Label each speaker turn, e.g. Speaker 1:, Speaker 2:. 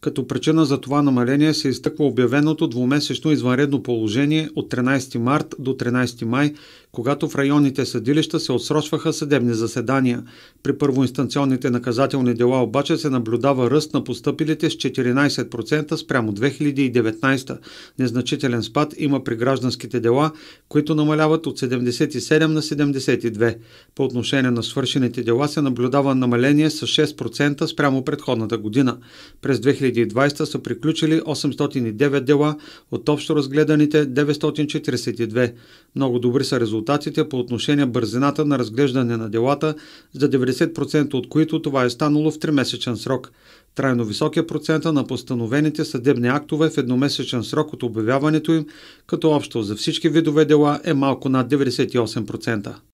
Speaker 1: Като причина за това намаление се изтъква обявеното двумесечно извънредно положение от 13 март до 13 май, когато в районните съдилища се отсрочваха съдебни заседания. При първоинстанционните наказателни дела обаче се наблюдава ръст на постъпилите с 14% спрямо 2019. Незначителен спад има при гражданските дела, които намаляват от 77 на 72. По отношение на свършените дела се наблюдава намаление с 6% спрямо предходната година. През 2020 са приключили 809 дела от общо разгледаните 942. Много добри са резултатите резултатите по отношение бързината на разглеждане на делата, за 90% от които това е станало в 3-месечен срок. Трайно високия е процента на постановените съдебни актове в едномесечен срок от обявяването им, като общо за всички видове дела е малко над 98%.